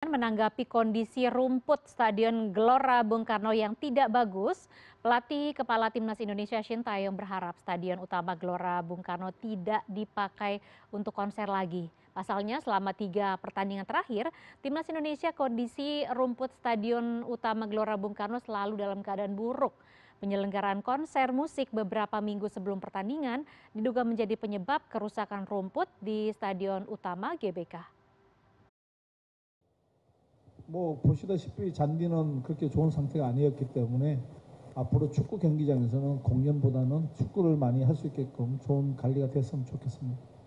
Menanggapi kondisi rumput Stadion Gelora Bung Karno yang tidak bagus, pelatih kepala timnas Indonesia Shin Taeyong berharap Stadion Utama Gelora Bung Karno tidak dipakai untuk konser lagi. Pasalnya selama tiga pertandingan terakhir, timnas Indonesia kondisi rumput Stadion Utama Gelora Bung Karno selalu dalam keadaan buruk. Penyelenggaraan konser musik beberapa minggu sebelum pertandingan diduga menjadi penyebab kerusakan rumput di Stadion Utama GBK. 뭐 보시다시피 잔디는 그렇게 좋은 상태가 아니었기 때문에 앞으로 축구 경기장에서는 공연보다는 축구를 많이 할 수 있게끔 좋은 관리가 됐으면 좋겠습니다.